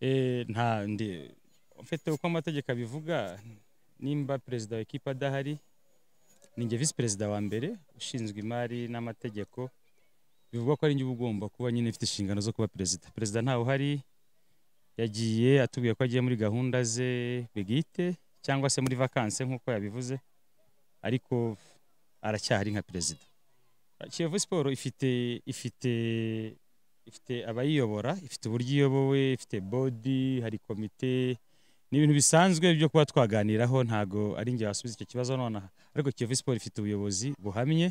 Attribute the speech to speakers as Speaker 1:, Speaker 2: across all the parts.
Speaker 1: Eh, nta ndi mfite uko amategeko abivuga nimba perezida wa ekipa adahari ninjye visi perezida wa mbere ushinzwe imari n'amategeko bivugwa ko ari njye uba ugomba kuba nyine ufite inshingano zo kuba perezida perezida ntawe uhari yagiye atubwiye ko agiye muri gahunda ze bwite cyangwa se muri vakanse nk'uko yabivuze ariko aracyahari nka perezida kiyovu siporo ifite ifite ifite abayiyobora ifite uburyo iyobowe ifite bodi hari komite ni ibintu bisanzwe byo kuba twaganiraho ntago ari njye wasubiza icyo kibazo nonaha ariko kiyovu siporo ifite ubuyobozi buhamye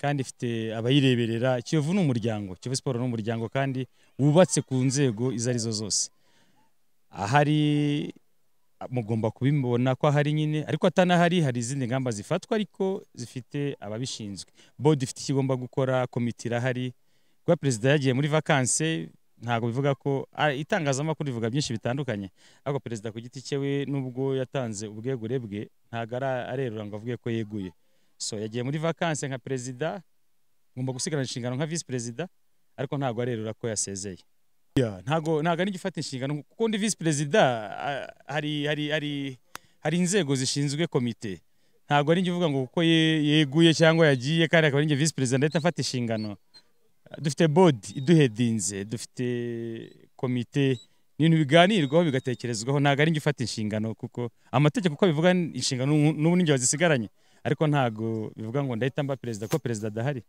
Speaker 1: kandi ifite abayireberera kiyovu ni umuryango kiyovu siporo ni umuryango kandi wubatse ku nzego izo arizo zose ahari mugomba kubibona ko ahari nyine ariko atanahari hari izindi ngamba zifatwa ariko zifite ababishinzwe bodi ifite icyo igomba gukora komite irahari kuba perezida yagiye muri vakanse ntabwo bivuga ko itangazamakuru rivuga byinshi bitandukanye ariko perezida ku giti cye we nubwo yatanze ubwegure bwe ntabwo arerura ngo avuge ko yeguye so yagiye muri vakanse nka perezida ngomba gusigarana inshingano nka visi perezida ariko ntabwo arerura ko yasezeye ntabwo ntabwo ari gufata inshingano kuko undi visi perezida hari hari hari hari inzego zishinzwe komite ntabwo ari uvuga ngo kuko yeguye cyangwa yagiye kandi akaba ari visi perezida ndahita afata inshingano dufite bodi iduhedinze dufite komite ibintu biganirwaho bigatekerezwaho ntabwo ari njye ufata inshingano kuko amategeko uko bivuga inshingano n'ubu n'ingeyo zisigaranye ariko ntabwo bivuga ngo ndahita mba perezida ko perezida adahari